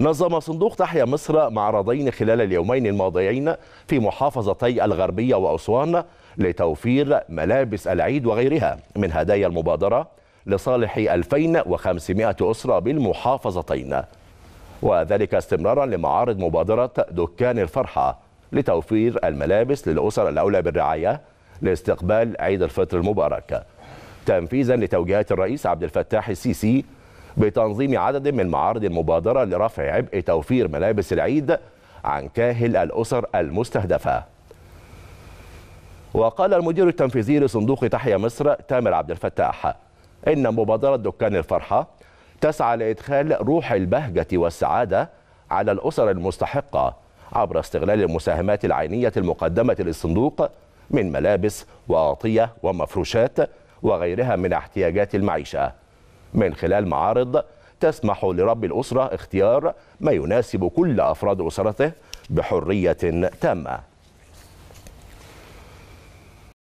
نظم صندوق تحيا مصر معرضين خلال اليومين الماضيين في محافظتي الغربية وأسوان لتوفير ملابس العيد وغيرها من هدايا المبادرة لصالح 2500 أسرة بالمحافظتين وذلك استمرارا لمعارض مبادرة دكان الفرحة لتوفير الملابس للأسر الأولى بالرعاية لاستقبال عيد الفطر المبارك تنفيذا لتوجيهات الرئيس عبد الفتاح السيسي بتنظيم عدد من معارض المبادرة لرفع عبء توفير ملابس العيد عن كاهل الأسر المستهدفة وقال المدير التنفيذي لصندوق تحيا مصر تامر عبد الفتاح إن مبادرة دكان الفرحة تسعى لإدخال روح البهجة والسعادة على الأسر المستحقة عبر استغلال المساهمات العينية المقدمة للصندوق من ملابس وأغطية ومفروشات وغيرها من احتياجات المعيشة من خلال معارض تسمح لرب الأسرة اختيار ما يناسب كل أفراد أسرته بحرية تامة